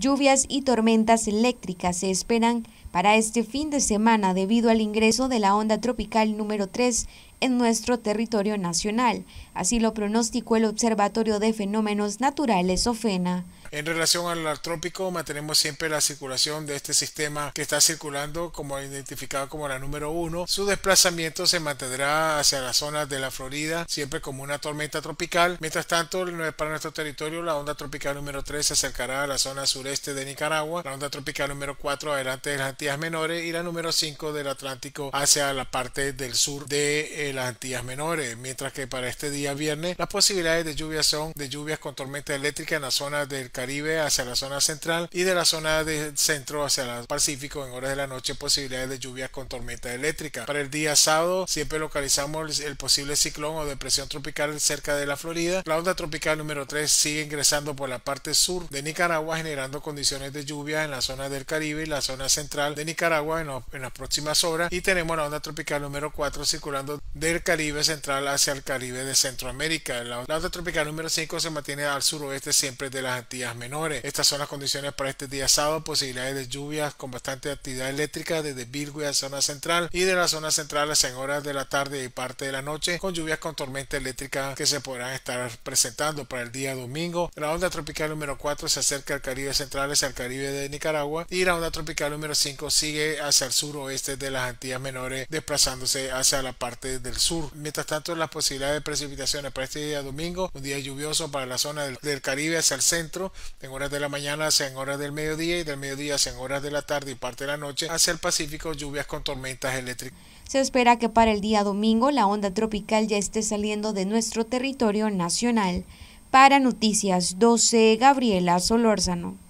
Lluvias y tormentas eléctricas se esperan para este fin de semana debido al ingreso de la onda tropical número 3 en nuestro territorio nacional. Así lo pronosticó el Observatorio de Fenómenos Naturales OFENA. En relación al trópico, mantenemos siempre la circulación de este sistema que está circulando como identificado como la número 1. Su desplazamiento se mantendrá hacia las zonas de la Florida, siempre como una tormenta tropical. Mientras tanto, para nuestro territorio, la onda tropical número 3 se acercará a la zona sureste de Nicaragua, la onda tropical número 4 adelante de las Antillas Menores y la número 5 del Atlántico hacia la parte del sur de eh, las Antillas Menores. Mientras que para este día viernes, las posibilidades de lluvias son de lluvias con tormenta eléctrica en la zona del Caribe hacia la zona central y de la zona de centro hacia el Pacífico en horas de la noche posibilidades de lluvias con tormenta eléctrica. Para el día sábado siempre localizamos el posible ciclón o depresión tropical cerca de la Florida. La onda tropical número 3 sigue ingresando por la parte sur de Nicaragua generando condiciones de lluvia en la zona del Caribe y la zona central de Nicaragua en, las próximas horas y tenemos la onda tropical número 4 circulando del Caribe central hacia el Caribe de Centroamérica. La, la onda tropical número 5 se mantiene al suroeste siempre de las Antillas menores. Estas son las condiciones para este día sábado, posibilidades de lluvias con bastante actividad eléctrica desde y a zona central y de la zona central en horas de la tarde y parte de la noche con lluvias con tormenta eléctrica que se podrán estar presentando para el día domingo. La onda tropical número 4 se acerca al Caribe central hacia el Caribe de Nicaragua y la onda tropical número 5 sigue hacia el suroeste de las Antillas Menores desplazándose hacia la parte del sur. Mientras tanto las posibilidades de precipitaciones para este día domingo, un día lluvioso para la zona del Caribe hacia el centro en horas de la mañana hacia en horas del mediodía y del mediodía hacia en horas de la tarde y parte de la noche hacia el Pacífico lluvias con tormentas eléctricas. Se espera que para el día domingo la onda tropical ya esté saliendo de nuestro territorio nacional. Para Noticias 12, Gabriela Solórzano.